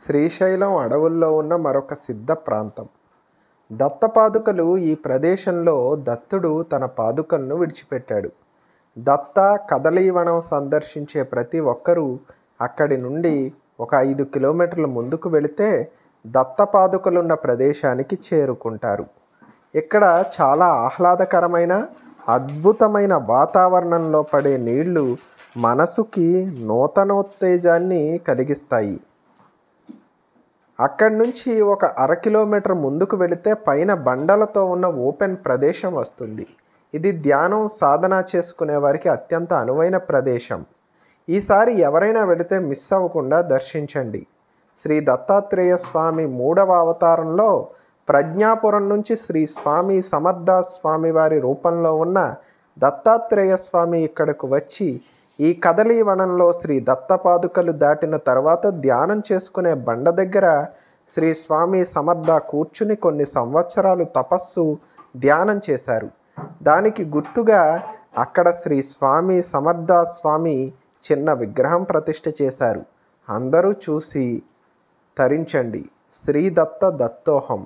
శ్రీశైలం అడవుల్లో ఉన్న మరొక సిద్ధ ప్రాంతం దత్తపాదుకలు ఈ ప్రదేశంలో దత్తుడు తన పాదుకలను విడిచిపెట్టాడు దత్త కదలీవనం సందర్శించే ప్రతి ఒక్కరూ అక్కడి నుండి ఒక ఐదు కిలోమీటర్ల ముందుకు వెళితే దత్తపాదుకలున్న ప్రదేశానికి చేరుకుంటారు ఇక్కడ చాలా ఆహ్లాదకరమైన అద్భుతమైన వాతావరణంలో పడే నీళ్లు మనసుకి నూతనోత్తేజాన్ని కలిగిస్తాయి అక్కడి నుంచి ఒక అర కిలోమీటర్ ముందుకు వెళితే పైన బండలతో ఉన్న ఓపెన్ ప్రదేశం వస్తుంది ఇది ధ్యానం సాధన చేసుకునే వారికి అత్యంత అనువైన ప్రదేశం ఈసారి ఎవరైనా వెళితే మిస్ అవ్వకుండా దర్శించండి శ్రీ దత్తాత్రేయ స్వామి మూడవ అవతారంలో ప్రజ్ఞాపురం నుంచి శ్రీ స్వామి సమర్థ స్వామి వారి రూపంలో ఉన్న దత్తాత్రేయ స్వామి ఇక్కడకు వచ్చి ఈ వనంలో శ్రీ దత్తపాదుకలు దాటిన తర్వాత ధ్యానం చేసుకునే బండ దగ్గర శ్రీ స్వామి సమర్థ కూర్చుని కొన్ని సంవత్సరాలు తపస్సు ధ్యానం చేశారు దానికి గుర్తుగా అక్కడ శ్రీ స్వామి సమర్థ స్వామి చిన్న విగ్రహం ప్రతిష్ఠ చేశారు అందరూ చూసి తరించండి శ్రీ దత్త దత్తోహం